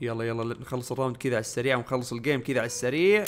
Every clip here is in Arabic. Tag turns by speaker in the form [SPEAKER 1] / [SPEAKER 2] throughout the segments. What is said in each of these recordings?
[SPEAKER 1] يلا يلا نخلص الراوند كذا على السريع ونخلص الجيم كذا على السريع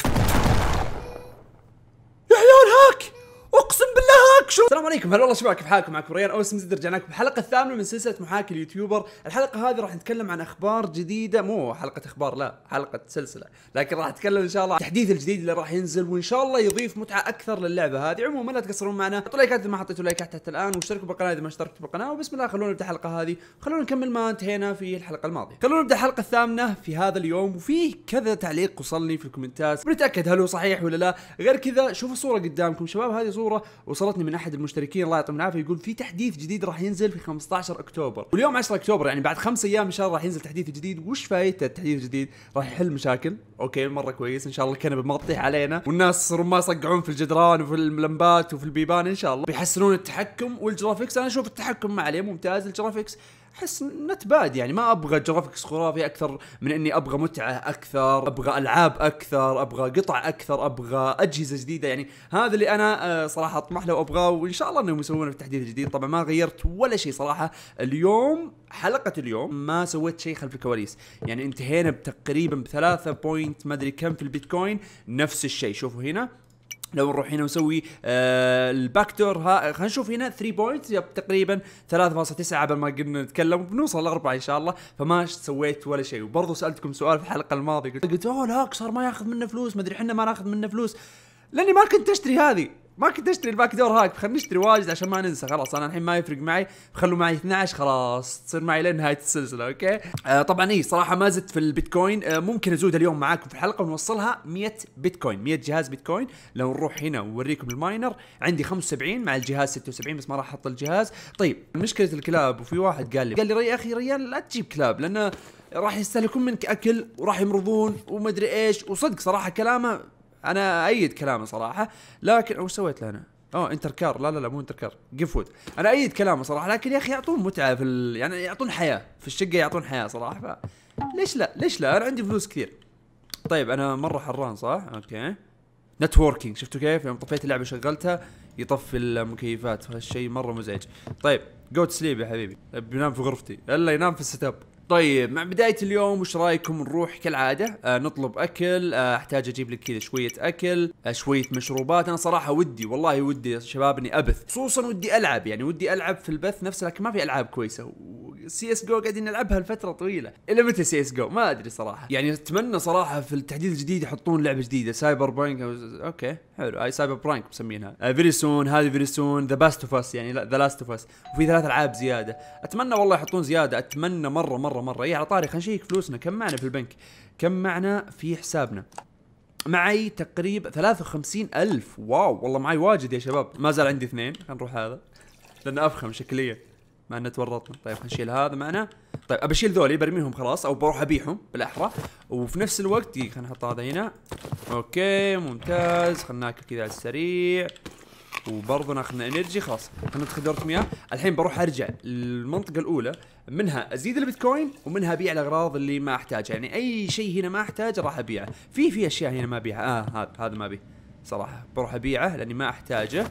[SPEAKER 1] السلام عليكم هلا والله شباب كيف حالكم معكم ريان اوس مزيد رجعنا لكم الحلقه الثامنه من سلسله محاكي اليوتيوبر الحلقه هذه راح نتكلم عن اخبار جديده مو حلقه اخبار لا حلقه سلسله لكن راح نتكلم ان شاء الله عن التحديث الجديد اللي راح ينزل وان شاء الله يضيف متعه اكثر للعبه هذه عموما لا تقصرون معنا حطوا لايكات اذا ما حطيتوا لايكات حتى الان واشتركوا بالقناه اذا ما اشتركتوا بالقناه وبسم الله خلونا نبدا الحلقه هذه خلونا نكمل ما انتهينا في الحلقه الماضيه خلونا نبدا الحلقه الثامنه في هذا اليوم وفيه كذا تعليق وصلني في الكومنتات بنتاكد هل هو صحيح ولا لا غير كذا شوفوا الصوره قدامكم شباب هذه صوره وصلتني من احد المشتركين الله يعطيهم العافيه يقول في تحديث جديد راح ينزل في 15 اكتوبر واليوم 10 اكتوبر يعني بعد خمس ايام ان شاء الله راح ينزل تحديث جديد وش فايدته التحديث الجديد راح يحل مشاكل اوكي مره كويس ان شاء الله الكنبه ما تطيح علينا والناس ما يصقعون في الجدران وفي اللمبات وفي البيبان ان شاء الله بيحسنون التحكم والجرافيكس انا اشوف التحكم ما عليه ممتاز الجرافيكس احس نت باد يعني ما ابغى جرافكس خرافي اكثر من اني ابغى متعه اكثر، ابغى العاب اكثر، ابغى قطع اكثر، ابغى اجهزه جديده يعني هذا اللي انا آه، صراحه اطمح له وابغاه وان شاء الله انهم يسوونه في التحديث الجديد، طبعا ما غيرت ولا شيء صراحه، اليوم حلقه اليوم ما سويت شيء خلف الكواليس، يعني انتهينا تقريبا بثلاثة بوينت ما ادري كم في البيتكوين، نفس الشيء شوفوا هنا لو نروح هنا ونسوي آه، الباك دور خلينا نشوف هنا 3 بوينتس تقريبا 3.9 قبل ما قلنا نتكلم بنوصل لاربعه ان شاء الله فما سويت ولا شيء وبرضه سالتكم سؤال في الحلقه الماضيه قلت, قلت اوه لا صار ما ياخذ منه فلوس ما ادري احنا ما ناخذ منه فلوس لاني ما كنت اشتري هذه ما كنت اشتري الباك دور هاك خلينا نشتري واجد عشان ما ننسى خلاص انا الحين ما يفرق معي خلوا معي 12 خلاص تصير معي لين نهايه السلسله اوكي آه طبعا اي صراحه ما زدت في البيتكوين آه ممكن ازودها اليوم معاكم في الحلقه ونوصلها 100 بيتكوين 100 جهاز بيتكوين لو نروح هنا ووريكم الماينر عندي 75 مع الجهاز 76 بس ما راح احط الجهاز طيب مشكله الكلاب وفي واحد قال لي قال لي يا اخي ريال لا تجيب كلاب لانه راح يستهلكون منك اكل وراح يمرضون ومدري ايش وصدق صراحه كلامه انا ايد كلامه صراحه لكن وش سويت له انا؟ اه كار لا لا لا مو انتر كار جيفود انا ايد كلامه صراحه لكن يا اخي يعطون متعه في ال... يعني يعطون حياه في الشقه يعطون حياه صراحه ف... ليش لا ليش لا انا عندي فلوس كثير طيب انا مره حران صح اوكي نتوركينج شفتوا كيف يوم طفيت اللعبه شغلتها يطفي المكيفات هالشيء مره مزعج طيب جو سليب يا حبيبي بينام في غرفتي الا ينام في السيت اب طيب مع بدايه اليوم وش رايكم نروح كالعاده آه نطلب اكل آه احتاج اجيب لك كذا شويه اكل آه شويه مشروبات انا صراحه ودي والله ودي يا شباب اني ابث خصوصا ودي العب يعني ودي العب في البث نفسه لكن ما في العاب كويسه سي اس جو قاعدين نلعبها لفتره طويله الى متى سي اس جو ما ادري صراحه يعني اتمنى صراحه في التحديث الجديد يحطون لعبه جديده سايبر بانك اوكي حلو هاي سايبر برانك مسمينها آه، فيري سون هذه فيري سون ذا باست اوف اس يعني ذا لاست اوف اس وفي ثلاث العاب زياده اتمنى والله يحطون زياده اتمنى مره مره مره اي على طاري خلينا نشيك فلوسنا كم معنا في البنك كم معنا في حسابنا معي تقريبا 53 ألف واو والله معي واجد يا شباب ما زال عندي اثنين خلينا نروح هذا لأنه أفخم شكليا مع أنه تورطنا طيب خلينا نشيل هذا معنا طيب ابى اشيل ذولي برميهم خلاص او بروح ابيعهم بالاحرى وفي نفس الوقت دقيقه خلينا نحط هذا هنا اوكي ممتاز خلنا ناكل كذا على السريع وبرضه ناخذ انرجي خلاص خلنا ندخل دوره مياه الحين بروح ارجع للمنطقه الاولى منها ازيد البيتكوين ومنها ابيع الاغراض اللي ما احتاجها يعني اي شيء هنا ما احتاجه راح ابيعه في في اشياء هنا ما ابيعها اه هذا هذا ما ابيه صراحه بروح ابيعه لاني ما احتاجه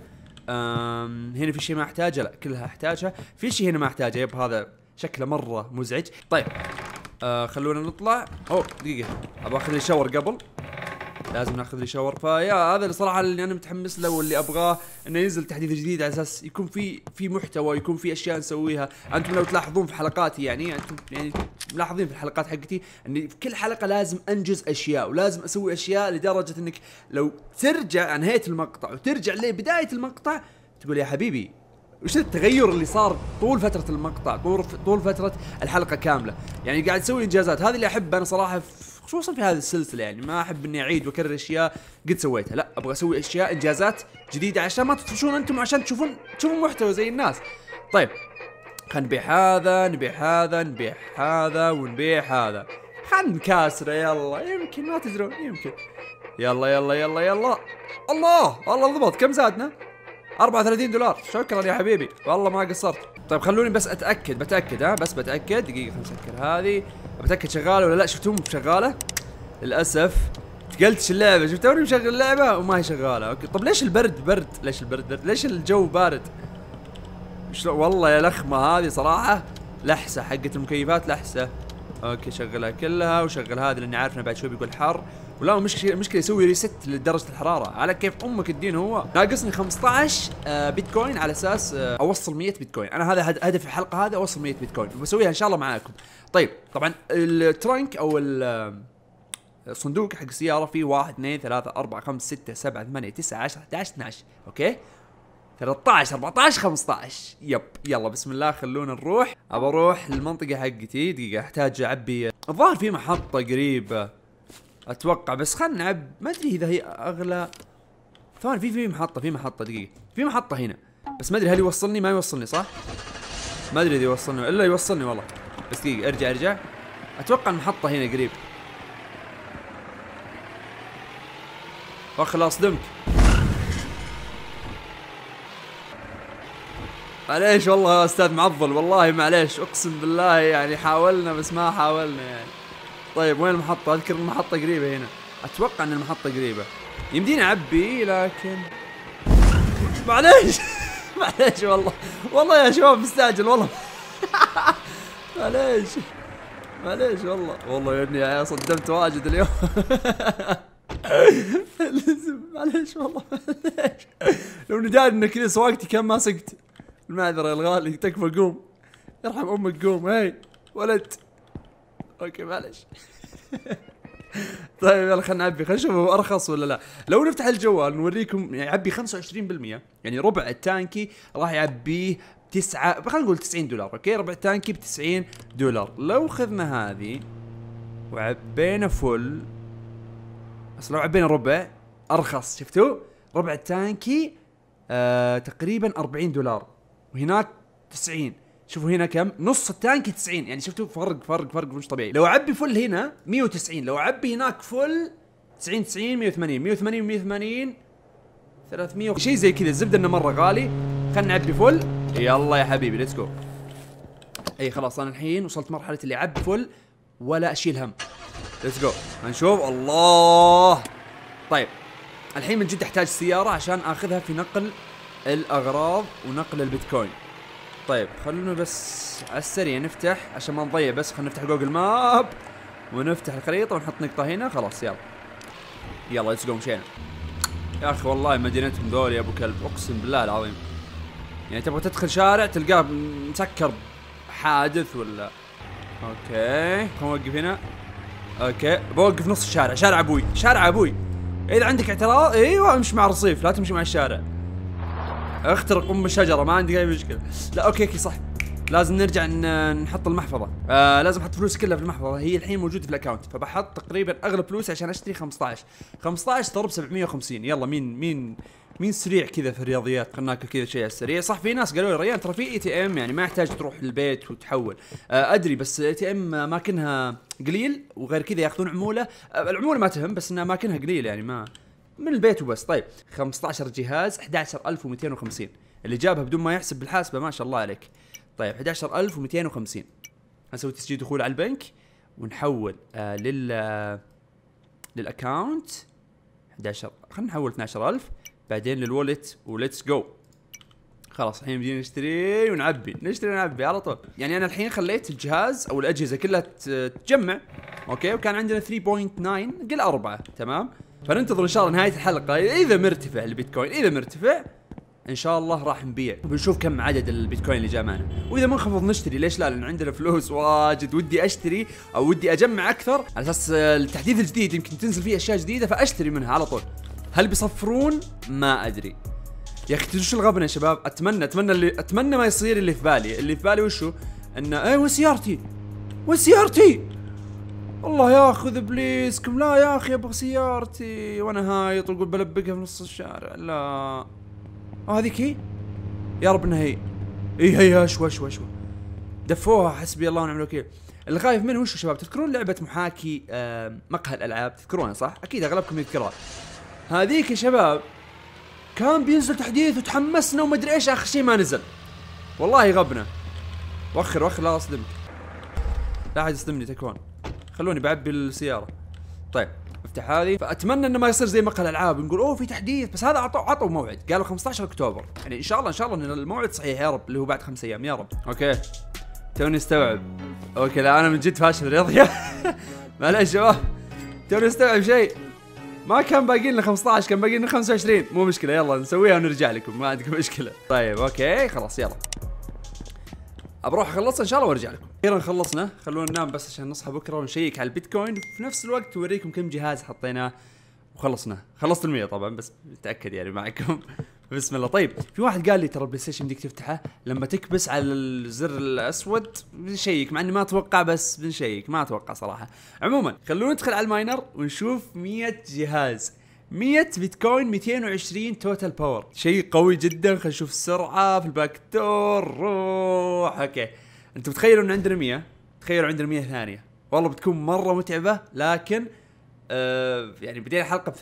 [SPEAKER 1] أم هنا في شيء ما احتاجه لا كلها احتاجها في شيء هنا ما احتاجه يب هذا شكله مره مزعج طيب آه خلونا نطلع اوه دقيقه ابغى اخذ لي شاور قبل لازم ناخذ لي شاور فيا هذا اللي صراحه اللي انا متحمس له واللي ابغاه انه ينزل تحديث جديد على اساس يكون في في محتوى يكون في اشياء نسويها انتم لو تلاحظون في حلقاتي يعني انتم يعني ملاحظين في الحلقات حقتي اني في كل حلقه لازم انجز اشياء ولازم اسوي اشياء لدرجه انك لو ترجع انهيت المقطع وترجع لبدايه المقطع تقول يا حبيبي وش التغير اللي صار طول فتره المقطع طول طول فتره الحلقه كامله يعني قاعد تسوي انجازات هذه اللي احب انا صراحه خصوصا في هذه السلسله يعني ما احب اني اعيد واكرر اشياء قد سويتها لا ابغى اسوي اشياء انجازات جديده عشان ما تطفشون انتم عشان تشوفون تشوفون محتوى زي الناس طيب خلينا نبيع هذا نبيع هذا نبيع هذا ونبيع هذا خلينا نكاسره يلا يمكن ما تدرون يمكن يلا يلا يلا يلا الله الله ضبط كم زادنا 34 دولار شكرا يا حبيبي والله ما قصرت طيب خلوني بس اتاكد بتاكد ها بس بتاكد دقيقه خلينا نسكر هذه بتاكد شغاله ولا لا شفتهم شغاله للاسف تقلتش اللعبه شفت توني مشغل اللعبه وما هي شغاله اوكي طب ليش البرد برد ليش البرد برد ليش الجو بارد شلون والله يا لخمه هذه صراحه لحسه حقت المكيفات لحسه اوكي شغلها كلها وشغل هذه لاني عارف انه بعد شوي بيقول حر ولا مشكله مشكله يسوي ريست لدرجه الحراره على كيف امك الدين هو ناقصني 15 آه، بيتكوين على اساس آه، اوصل 100 بيتكوين انا هذا هدف الحلقه هذا اوصل 100 بيتكوين بسويها ان شاء الله معاكم طيب طبعا الترنك او الصندوق آه، حق السياره فيه 1 2 3 4 5 6 7 8 9 10 11 12 اوكي 13 14 15 يب يلا بسم الله خلونا نروح ابى اروح للمنطقه حقتي دقيقه احتاج اعبي الظاهر في محطه قريبه اتوقع بس خلنا نعب ما ادري اذا هي اغلى ثواني في في محطه في محطه دقيقه في محطه هنا بس ما ادري هل يوصلني ما يوصلني صح ما ادري اذا يوصلني الا يوصلني والله بس دقيقه ارجع ارجع اتوقع المحطه هنا قريب أه، خلاص دمت معليش والله يا استاذ معضل والله معليش اقسم بالله يعني حاولنا بس ما حاولنا يعني طيب وين المحطة؟ اذكر المحطة قريبة هنا اتوقع ان المحطة قريبة يمديني اعبي لكن معليش معليش والله والله يا شباب مستعجل والله معليش معليش والله والله يا ابني يا صدمت واجد اليوم معليش والله معليش لو اني داري انك كذا سواقتي كان ما سقت المعذره يا الغالي تكفى قوم ارحم امك قوم هاي ولد اوكي معلش طيب يلا خلينا نعبي خلينا نشوف هو ارخص ولا لا لو نفتح الجوال نوريكم يعني يعبي 25% يعني ربع التانكي راح يعبيه تسعة خلينا نقول 90 دولار اوكي ربع التانكي ب 90 دولار لو خذنا هذه وعبينا فل بس لو عبينا ربع ارخص شفتوا ربع التانكي آه تقريبا 40 دولار وهناك 90 شوفوا هنا كم نص التانك 90 يعني شفتوا فرق فرق فرق مش طبيعي لو اعبي فل هنا 190 لو اعبي هناك فل 90 90 180 180 180 300 شيء زي كذا الزبده انه مره غالي خلينا نعبي فل يلا يا حبيبي ليتس جو اي خلاص انا الحين وصلت مرحله اللي اعبي فل ولا اشيل هم ليتس جو هنشوف الله طيب الحين من جد احتاج سياره عشان اخذها في نقل الاغراض ونقل البيتكوين طيب خلونا بس على السريع نفتح عشان ما نضيع بس خلنا نفتح جوجل ماب ونفتح الخريطه ونحط نقطه هنا خلاص يلا يلا ليتس جو مشينا يا اخي والله مدينتهم ذول يا ابو كلب اقسم بالله العظيم يعني تبغى تدخل شارع تلقاه مسكر حادث ولا اوكي خلنا نوقف هنا اوكي بوقف نص الشارع شارع ابوي شارع ابوي اذا عندك اعتراض ايوه امشي مع الرصيف لا تمشي مع الشارع اخترق ام الشجره ما عندي اي مشكله لا اوكي اوكي صح لازم نرجع نحط المحفظه آه لازم احط فلوسي كلها في المحفظه هي الحين موجوده في الاكونت فبحط تقريبا اغلب فلوسي عشان اشتري 15 15 ضرب 750 يلا مين مين مين سريع كذا في الرياضيات خلنا ناكل كذا شيء على السريع صح في ناس قالوا لي ريان ترى في اي تي ام يعني ما يحتاج تروح البيت وتحول آه ادري بس اي تي ام اماكنها قليل وغير كذا ياخذون عموله آه العموله ما تهم بس ان اماكنها قليل يعني ما من البيت وبس طيب 15 جهاز 11250 اللي جابها بدون ما يحسب بالحاسبه ما شاء الله عليك طيب 11250 هنسوي تسجيل دخول على البنك ونحول آه لل آه، للاكونت 11 خلينا نحول 12000 بعدين للوليت وليتس جو خلاص الحين بدينا نشتري ونعبي نشتري ونعبي على طول يعني انا الحين خليت الجهاز او الاجهزه كلها تجمع اوكي وكان عندنا 3.9 قل 4 تمام فننتظر ان شاء الله نهايه الحلقه اذا مرتفع البيتكوين اذا مرتفع ان شاء الله راح نبيع وبنشوف كم عدد البيتكوين اللي جاء معنا واذا ما انخفض نشتري ليش لا لان عندنا فلوس واجد ودي اشتري او ودي اجمع اكثر على اساس التحديث الجديد يمكن تنزل فيه اشياء جديده فاشتري منها على طول هل بيصفرون ما ادري يا اخي شو الغبنه يا شباب اتمنى اتمنى اللي اتمنى ما يصير اللي في بالي اللي في بالي وشو انه ايه وين سيارتي وين سيارتي الله ياخذ ابليسكم لا يا اخي ابغى سيارتي وانا هايط واقول بلبقها في نص الشارع لا اه هذيك هي يا رب انها هي اي هي شوي شوي شوي دفوها حسبي الله ونعم الوكيل الخايف منه وش شباب تذكرون لعبة محاكي آه مقهى الالعاب تذكرونها صح؟ اكيد اغلبكم يذكرها. هذيك يا شباب كان بينزل تحديث وتحمسنا ادري ايش اخر شيء ما نزل. والله غبنا. وخر وخر لا اصدمك. لا احد يصدمني تكوان. خلوني بعبي السياره طيب افتح هذه فاتمنى انه ما يصير زي مقهى الالعاب نقول اوه في تحديث بس هذا عطوا عطوا موعد قالوا 15 اكتوبر يعني ان شاء الله ان شاء الله ان الموعد صحيح يا رب اللي هو بعد خمس ايام يا رب اوكي توني استوعب اوكي لا انا من جد فاشل رياضية معليش شباب توني استوعب شيء ما كان باقي لنا 15 كان باقي لنا 25 مو مشكله يلا نسويها ونرجع لكم ما عندكم مشكله طيب اوكي خلاص يلا بروح اخلصها ان شاء الله وارجع لكم اخيرا خلصنا خلونا ننام بس عشان نصحى بكره ونشيك على البيتكوين وفي نفس الوقت اوريكم كم جهاز حطيناه وخلصنا خلصت المية طبعا بس متاكد يعني معكم بسم الله طيب في واحد قال لي ترى البلاي ستيشن بدك تفتحه لما تكبس على الزر الاسود بنشيك مع اني ما اتوقع بس بنشيك ما اتوقع صراحه عموما خلونا ندخل على الماينر ونشوف 100 جهاز 100 بيتكوين 220 توتال باور شيء قوي جدا خلينا نشوف السرعه في الباك دور روح اوكي انت تخيلوا ان عندنا 100 تخيلوا عندنا 100 ثانيه والله بتكون مره متعبه لكن آه يعني بدينا الحلقه ب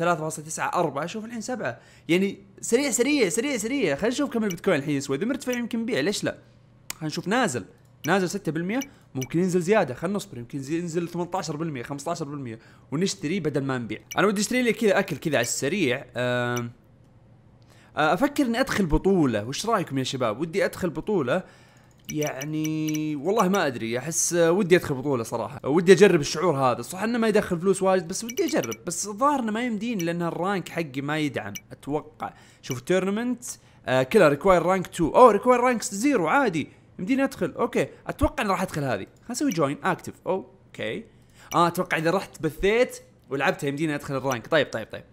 [SPEAKER 1] 3.94 شوف الحين 7 يعني سريع سريع سريع سريع خلينا نشوف كم البيتكوين الحين يسوى اذا مرتفع يمكن نبيع ليش لا خلينا نشوف نازل نازل 6% ممكن ينزل زياده خلينا نصبر يمكن ينزل 18% 15% ونشتري بدل ما نبيع انا ودي اشتري لي كذا اكل كذا على السريع آه، افكر اني ادخل بطوله وش رايكم يا شباب ودي ادخل بطوله يعني والله ما ادري احس ودي ادخل بطوله صراحه ودي اجرب الشعور هذا صح انه ما يدخل فلوس واجد بس ودي اجرب بس الظاهر انه ما يمديني لان الرانك حقي ما يدعم اتوقع شوف تورنمنت آه كذا ريكواير رانك 2 او ريكواير رانك 0 عادي مديني ادخل اوكي اتوقع اني راح ادخل هذه خلينا نسوي جوين اكتف اوكي اه اتوقع اذا رحت بثيت ولعبتها يمديني ادخل الرانك طيب طيب طيب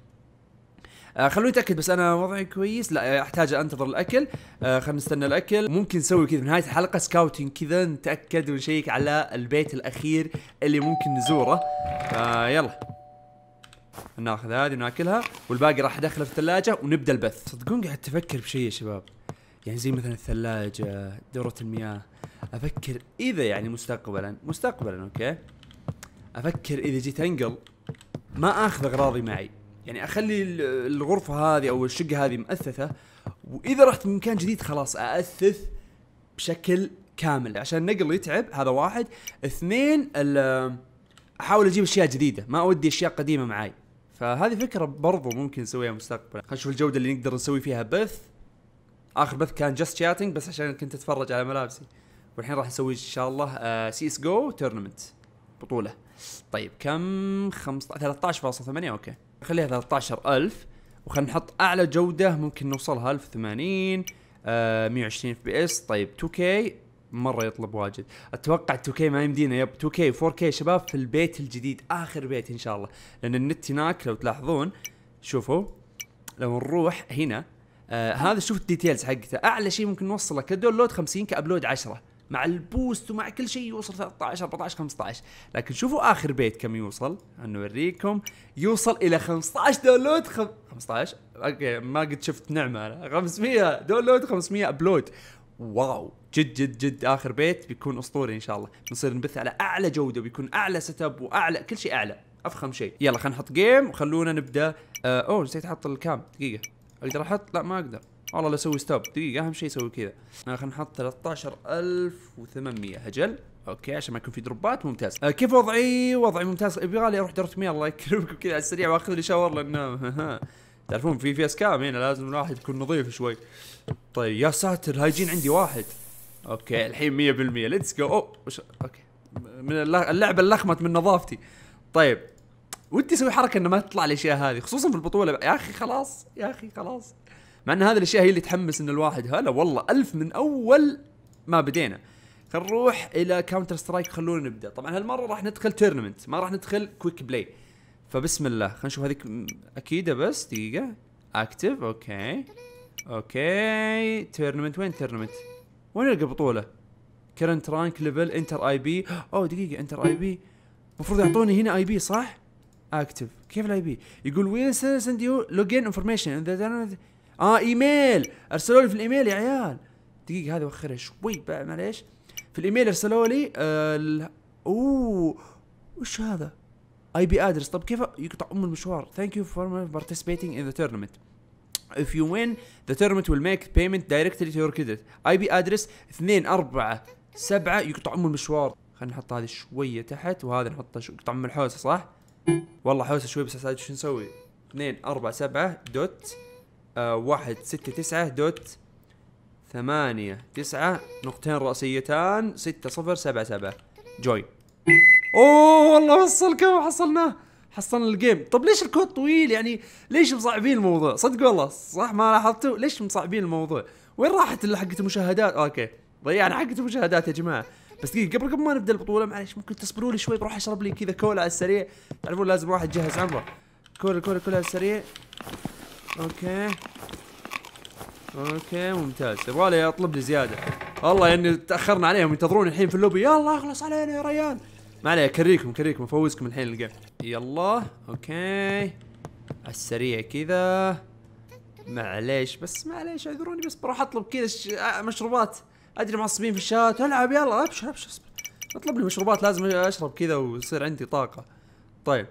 [SPEAKER 1] آه خلوني اتاكد بس انا وضعي كويس لا احتاج انتظر الاكل آه خلينا نستنى الاكل ممكن نسوي كذا نهايه الحلقه سكاوتنج كذا نتاكد ونشيك على البيت الاخير اللي ممكن نزوره آه، يلا ناخذ هذه وناكلها والباقي راح ادخله في الثلاجه ونبدا البث صدقون قاعد تفكر بشيء يا شباب يعني زي مثلا الثلاجة دورة المياه أفكر إذا يعني مستقبلا مستقبلا أوكي أفكر إذا جيت أنقل ما أخذ أغراضي معي يعني أخلي الغرفة هذه أو الشقة هذه مؤثثة وإذا رحت مكان جديد خلاص أأثث بشكل كامل عشان النقل يتعب هذا واحد اثنين احاول اجيب اشياء جديده ما اودي اشياء قديمه معي فهذه فكره برضو ممكن نسويها مستقبلا خلينا نشوف الجوده اللي نقدر نسوي فيها بث اخر بث كان جاست شاتنج بس عشان كنت اتفرج على ملابسي والحين راح نسوي ان شاء الله سي اس جو تورنمنت بطوله طيب كم 15 13.8 اوكي خليها 13000 وخلنا نحط اعلى جوده ممكن نوصلها 1080 آه 120 اف بي اس طيب 2K مره يطلب واجد اتوقع 2K ما يمدينا يب 2K 4K شباب في البيت الجديد اخر بيت ان شاء الله لان النت هناك لو تلاحظون شوفوا لو نروح هنا آه هذا شوف الديتيلز حقته اعلى شيء ممكن نوصله كداونلود 50 كابلود 10 مع البوست ومع كل شيء يوصل 13 14 15 لكن شوفوا اخر بيت كم يوصل نوريكم يوصل الى 15 دولود خم... 15 اوكي ما قد شفت نعمه انا 500 دولود 500 ابلود واو جد جد جد اخر بيت بيكون اسطوري ان شاء الله بنصير نبث على اعلى جوده بيكون اعلى سيت اب واعلى كل شيء اعلى افخم شيء يلا خلينا نحط جيم وخلونا نبدا آه اوه نسيت احط الكام دقيقه اقدر احط لا ما اقدر والله لو اسوي ستوب دقيقه اهم شيء اسوي كذا خلينا نحط 13800 هجل اوكي عشان ما يكون في دروبات ممتاز آه كيف وضعي وضعي ممتاز يبغالي اروح دورة مياه الله يكرمكم كذا على السريع واخذ لي شاور لانه تعرفون في في اسكام هنا لازم الواحد يكون نظيف شوي طيب يا ساتر هايجين عندي واحد اوكي الحين 100% ليتس جو اوه اوكي من اللعبه اللخمت من نظافتي طيب ودي اسوي حركه انه ما تطلع الاشياء هذه خصوصا في البطوله يا اخي خلاص يا اخي خلاص مع ان هذه الاشياء هي اللي تحمس ان الواحد هلا والله ألف من اول ما بدينا خلينا نروح الى كاونتر سترايك خلونا نبدا طبعا هالمره راح ندخل تورنمنت ما راح ندخل كويك بلاي فبسم الله خلينا نشوف هذيك اكيده بس دقيقه اكتف اوكي اوكي تورنمنت وين تورنمنت وين القى بطوله كرنت رانك ليفل انتر اي بي اوه دقيقه انتر اي بي المفروض يعطوني هنا اي بي صح اكتف كيف الاي بي؟ يقول وين سند يو لوجين انفورميشن اه ايميل ارسلوا لي في الايميل يا عيال دقيقه هذه وخرها شوي معليش في الايميل ارسلوا لي آه اوه وش هذا اي بي ادرس طب كيف يقطع ام المشوار ثانك يو فور participating in the tournament if you win the tournament will make payment directly to your credit اي بي ادرس 2 4 7 يقطع ام المشوار خلينا نحط هذه شويه تحت وهذا نحطه يقطع ام الحوسه صح والله حوسه شوي بس شو نسوي؟ 2 4 7 دوت 1 6 9 دوت 8 9 نقطتين رأسيتان 6 0 7 7 جوي اوه والله وصل كم حصلناه حصلنا الجيم طب ليش الكود طويل يعني ليش مصعبين الموضوع صدق والله صح ما لاحظتوا ليش مصعبين الموضوع وين راحت حقت المشاهدات اوكي ضيعنا حقت المشاهدات يا جماعه بس دقيقه قبل قبل ما نبدا البطوله معلش ممكن تصبروا لي شوي بروح اشرب لي كذا كولا على السريع تعرفون لازم واحد يجهز عمره كولا كولا كولا على السريع اوكي اوكي ممتاز يبغى لي اطلب لي زياده والله اني تاخرنا عليهم ينتظرون الحين في اللوبي يلا اخلص علينا يا ريان ما عليه اكريكم اكريكم افوزكم الحين الجيم يلا اوكي على السريع كذا معليش بس معليش اعذروني بس بروح اطلب كذا مشروبات ادري معصبين في الشات العب يلا ابشر ابشر اصبر اطلب لي مشروبات لازم اشرب كذا ويصير عندي طاقه طيب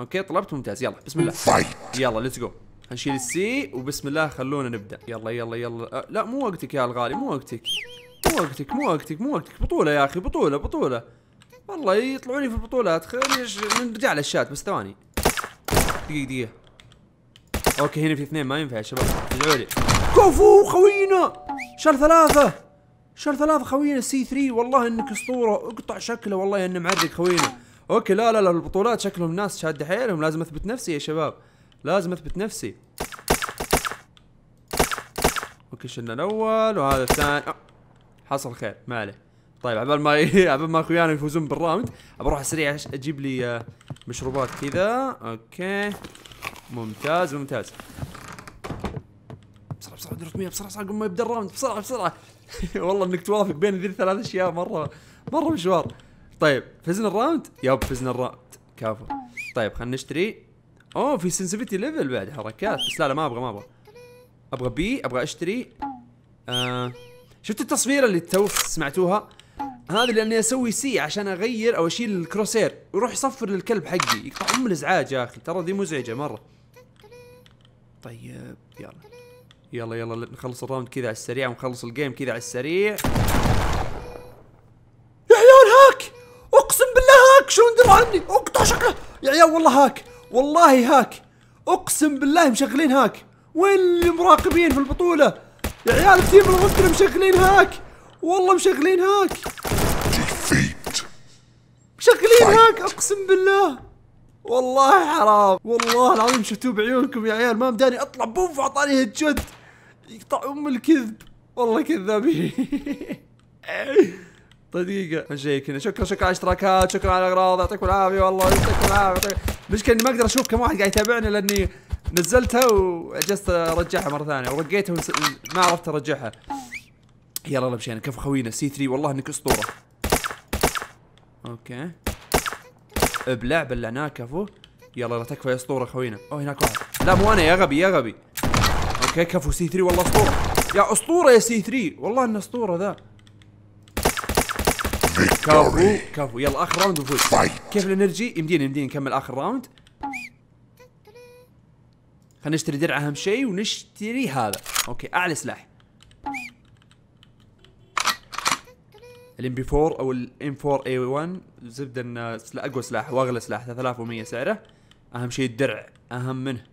[SPEAKER 1] اوكي طلبت ممتاز يلا بسم الله يلا ليتس جو هنشيل السي وبسم الله خلونا نبدا يلا يلا يلا أه لا مو وقتك يا الغالي مو وقتك مو وقتك مو وقتك مو وقتك بطوله يا اخي بطوله بطوله والله يطلعوني في البطولات خليني نرجع للشات بس ثواني دقيقه دقيقه اوكي هنا في اثنين ما ينفع يا شباب ادعوا لي كفو خوينا شال ثلاثه شهر ثلاثة خوينا سي 3 والله انك اسطورة اقطع شكله والله انه معرق خوينا اوكي لا لا لا البطولات شكلهم ناس شادة حيلهم لازم اثبت نفسي يا شباب لازم اثبت نفسي اوكي شلنا الاول وهذا الثاني حصل خير ما عليه طيب عبال ما عبال ما اخويانا يفوزون بالراوند بروح سريع اجيب لي آه، مشروبات كذا اوكي ممتاز ممتاز بسرعه بسرعه درت 100 بسرعه بسرعه قبل ما يبدا الراوند بسرعه بسرعه والله انك توافق بين ذي الثلاث اشياء مره مره مشوار طيب فزنا الراوند ياب فزنا الراوند كفو طيب خلينا نشتري اوه في سنسيفيتي ليفل بعد حركات بس لا لا ما ابغى ما ابغى ابغى بي ابغى اشتري آه شفت التصويره اللي تو سمعتوها هذا لاني اسوي سي عشان اغير او اشيل الكروسير ويروح يصفر للكلب حقي يقطع ام الازعاج يا اخي ترى ذي مزعجه مره طيب يلا يلا يلا نخلص الراوند كذا على السريع ونخلص الجيم كذا على السريع يا عيال هاك اقسم بالله هاك شلون دروا عني اقطع شكله يا عيال والله هاك والله هاك اقسم بالله مشغلين هاك وين المراقبين في البطوله يا عيال تيم الرسل مشغلين هاك والله مشغلين هاك مشغلين هاك اقسم بالله والله حرام والله العظيم شفتوه بعيونكم يا عيال ما مداني اطلع بوف اعطاني هيد يقطع ام الكذب والله كذابين دقيقة نشيك هنا شكرا شكرا على الاشتراكات شكرا على الاغراض يعطيكم العافية والله يعطيكم العافية المشكلة اني ما اقدر اشوف كم واحد قاعد يتابعني لاني نزلتها وجلست ارجعها مرة ثانية ورقيتها ونس... ما عرفت ارجعها يلا يلا مشينا كفو خوينا سي 3 والله انك اسطورة اوكي ابلع بلعناه كفو يلا لا تكفى يا اسطورة خوينا اوه هناك واحد لا مو انا يا غبي يا غبي اوكي كفو سي 3 والله اسطوره يا اسطوره يا سي 3 والله انه اسطوره ذا كفو كفو يلا اخر راوند ونفوز كيف الانرجي يمدينا يمدينا نكمل اخر راوند خلينا نشتري درع اهم شيء ونشتري هذا اوكي اعلى سلاح الام بي 4 او الام 4 اي 1 زبده انه اقوى سلاح واغلى سلاح 3100 سعره اهم شيء الدرع اهم منه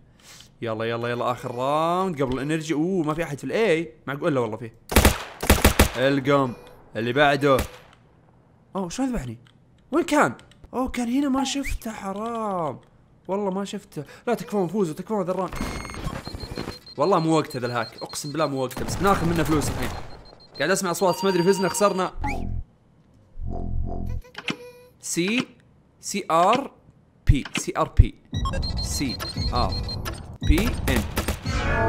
[SPEAKER 1] يلا يلا يلا اخر راوند قبل الانرجي اوه ما في احد في الاي معقول لا والله فيه القم اللي بعده اوه شلون ذبحني وين كان اوه كان هنا ما شفته حرام والله ما شفته لا تكفون فوزوا تكفون الراوند والله مو وقت هذا الهاك اقسم بالله مو وقته بس بناخذ منه فلوس الحين قاعد اسمع اصوات ما ادري فزنا خسرنا سي سي ار بي سي ار بي سي ار بي ان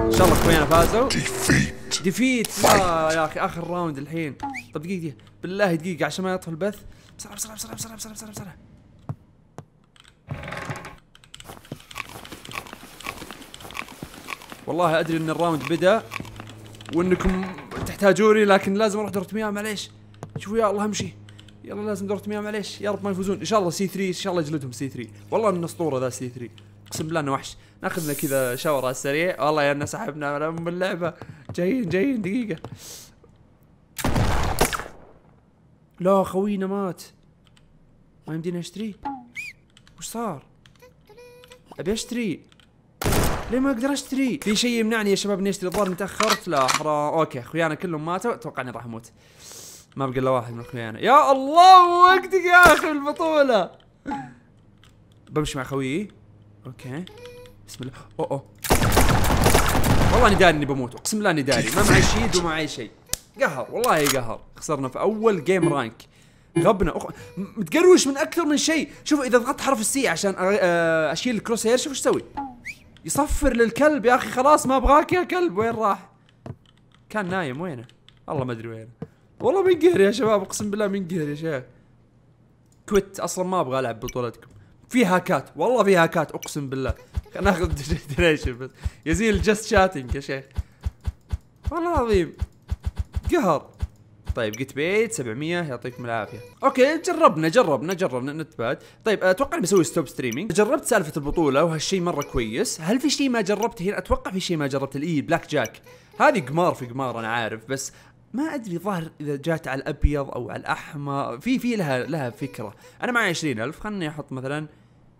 [SPEAKER 1] ان شاء الله اخوينا فازوا ديفيت ديفيت لا يا اخي اخر راوند الحين طب دقيقه دقيقه بالله دقيقه عشان ما يطفي البث بسرعه بسرعه بسرعه بسرعه بسرعه بسرعه, بسرعة. والله ادري ان الراوند بدا وانكم تحتاجوني لكن لازم اروح دوره مياه معليش شوفوا يا الله امشي يلا لازم دوره مياه معليش يا رب ما يفوزون ان شاء الله سي 3 ان شاء الله يجلدهم سي 3 والله ان اسطوره ذا سي 3 اقسم بالله انه وحش ناخذ لنا كذا شاور على السريع والله يا الناس سحبنا من اللعبه جايين جايين دقيقه لا خوينا مات ما يمدينا اشتري وش صار ابي اشتري ليه ما اقدر اشتري في شيء يمنعني يا شباب اني اشتري الظاهر متاخرت لا حرام اوكي خويانا كلهم ماتوا اتوقع اني راح اموت ما بقى الا واحد من خويانا يا الله وقتك يا اخي البطوله بمشي مع خويي اوكي بسم الله او او والله اني داري اني بموت اقسم بالله اني داري ما معي شيد معي شيء قهر والله قهر خسرنا في اول جيم رانك غبنا أخ... متقروش من اكثر من شيء شوف اذا ضغطت حرف السي عشان آه، اشيل الكروس هير شوف ايش اسوي يصفر للكلب يا اخي خلاص ما ابغاك يا كلب وين راح كان نايم وينه والله ما ادري وينه والله منقهر يا شباب اقسم بالله منقهر يا شيخ كويت اصلا ما ابغى العب بطولتكم في هاكات والله في هاكات اقسم بالله خلينا ناخذ دونيشن بس زين الجست شاتنج يا شيخ والله العظيم قهر طيب جيت بيت 700 يعطيكم العافيه اوكي جربنا جربنا جربنا نتبات طيب اتوقع اني بسوي ستوب ستريمينج جربت سالفه البطوله وهالشيء مره كويس هل في شيء ما جربته هنا اتوقع في شيء ما جربته الاي بلاك جاك هذه قمار في قمار انا عارف بس ما ادري ظهر اذا جات على الابيض او على الاحمر في في لها لها فكره انا معي 20000 خلني احط مثلا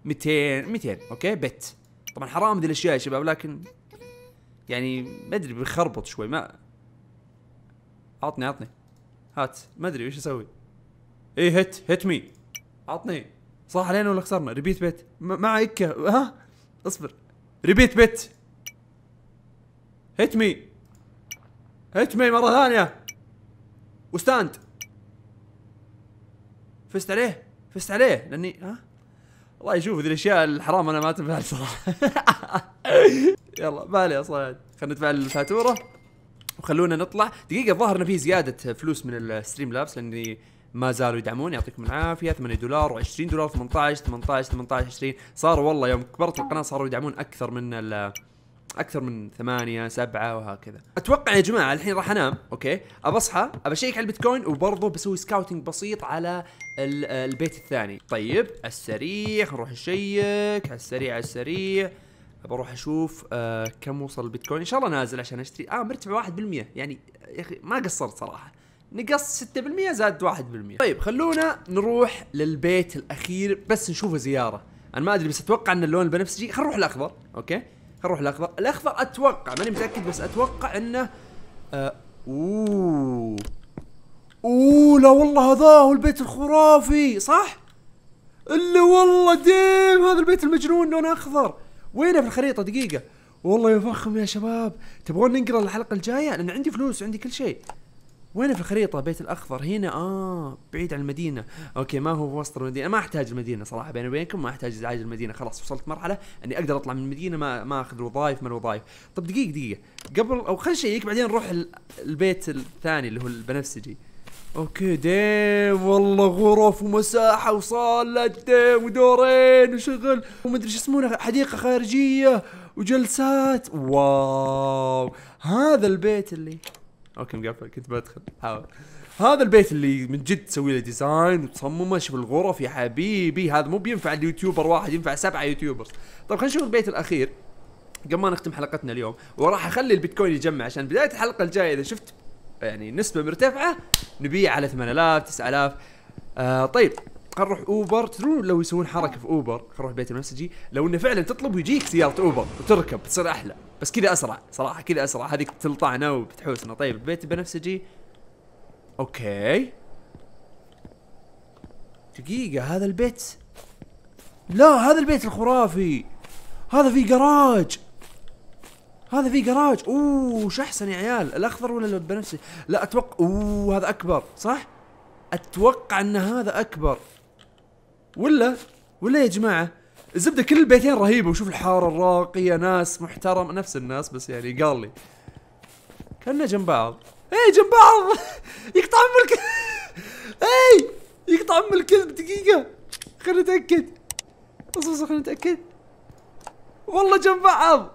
[SPEAKER 1] 200 200 اوكي بت طبعا حرام ذي الاشياء يا شباب لكن يعني ما ادري بخربط شوي ما عطني عطني هات ما ادري وش اسوي اي هت هت مي عطني صح علينا ولا خسرنا ريبيت بيت مع اكه ها اصبر ريبيت بيت هت مي هت مي مره ثانيه وستاند فزت عليه فزت عليه لاني ها والله يشوف ذي الاشياء الحرام انا ما تنفع صراحه يلا ما عليه صياد خلينا ندفع الفاتوره وخلونا نطلع دقيقه الظاهر انه في زياده فلوس من الستريم لابس لاني ما زالوا يدعمون يعطيكم العافيه 8 دولار و20 دولار 18 18 18 20 صاروا والله يوم كبرت القناه صاروا يدعمون اكثر من اكثر من ثمانية سبعة وهكذا اتوقع يا جماعه الحين راح انام اوكي اصحى ابشيك على البيتكوين وبرضه بسوي سكاوتنج بسيط على البيت الثاني طيب السريع نروح نشيك على السريع على السريع بروح اشوف آه كم وصل البيتكوين ان شاء الله نازل عشان اشتري اه مرتفع 1% يعني يا اخي ما قصرت صراحه نقص 6% زاد 1% طيب خلونا نروح للبيت الاخير بس نشوفه زياره انا ما ادري بس اتوقع ان اللون البنفسجي خلينا نروح الاخضر اوكي نروح الاخضر الاخضر اتوقع ماني متاكد بس اتوقع انه آه اوه اوه لا والله هذا هو البيت الخرافي صح الا والله ديم هذا البيت المجنون لونه اخضر وينه في الخريطه دقيقه والله يا فخم يا شباب تبغون ننقل الحلقه الجايه لان عندي فلوس وعندي كل شيء وين في الخريطة بيت الأخضر هنا آه بعيد عن المدينة أوكي ما هو في وسط المدينة ما أحتاج المدينة صراحة بيني وبينكم ما أحتاج إزعاج المدينة خلاص وصلت مرحلة إني أقدر أطلع من المدينة ما ما أخذ وظائف ما الوظائف طب دقيقة دقيقة قبل أو خل شيء بعدين نروح البيت الثاني اللي هو البنفسجي اوكي ديم والله غرف ومساحة وصالة ديم ودورين وشغل ومدري شو اسمه حديقة خارجية وجلسات واو هذا البيت اللي اوكي مقفل كنت بدخل حاول هذا البيت اللي من جد تسوي له ديزاين وتصممه شوف الغرف يا حبيبي هذا مو بينفع اليوتيوبر واحد ينفع سبعه يوتيوبرز طيب خلينا نشوف البيت الاخير قبل ما نختم حلقتنا اليوم وراح اخلي البيتكوين يجمع عشان بدايه الحلقه الجايه اذا شفت يعني نسبه مرتفعه نبيع على 8000 9000 آه طيب خل نروح اوبر تدرون لو يسوون حركه في اوبر خل نروح بيت المسجي لو انه فعلا تطلب ويجيك سياره اوبر وتركب تصير احلى بس كذا اسرع صراحه كذا اسرع هذيك تلطعنا وبتحوسنا طيب بيت البنفسجي اوكي دقيقة هذا البيت لا هذا البيت الخرافي هذا في جراج هذا في جراج اوه شو احسن يا عيال الاخضر ولا البنفسجي لا اتوقع اوه هذا اكبر صح اتوقع ان هذا اكبر ولا ولا يا جماعه الزبده كل البيتين رهيبه وشوف الحاره الراقيه ناس محترم نفس الناس بس يعني قال لي كنا جنب بعض اي جنب بعض يقطع ام الكلب اي يقطع ام الكلب دقيقه خلينا نتاكد اصبر خلينا نتاكد والله جنب بعض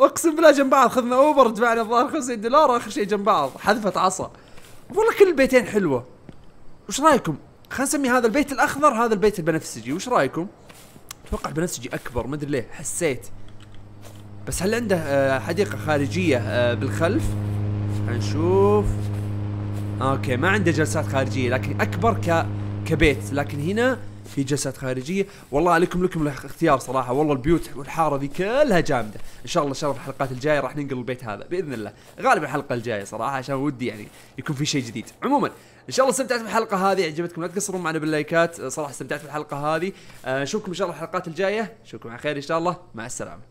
[SPEAKER 1] اقسم بالله جنب بعض خذنا اوبر دفعنا الظاهر 50 دولار اخر شيء جنب بعض حذفت عصا والله كل البيتين حلوه وش رايكم خلينا نسمي هذا البيت الاخضر هذا البيت البنفسجي وش رايكم اتوقع البنفسجي اكبر ما ادري ليه حسيت بس هل عنده آه، حديقه خارجيه آه، بالخلف هنشوف اوكي ما عنده جلسات خارجيه لكن اكبر ك كبيت لكن هنا في جلسات خارجيه والله لكم لكم الاختيار صراحه والله البيوت والحاره ذي كلها جامده ان شاء الله ان شاء الله في الحلقات الجايه راح ننقل البيت هذا باذن الله غالبا الحلقه الجايه صراحه عشان ودي يعني يكون في شيء جديد عموما ان شاء الله استمتعت بالحلقه هذه عجبتكم لا تقصرون معنا باللايكات صراحه استمتعت بالحلقه هذه آه، نشوفكم ان شاء الله الحلقات الجايه نشوفكم على خير ان شاء الله مع السلامه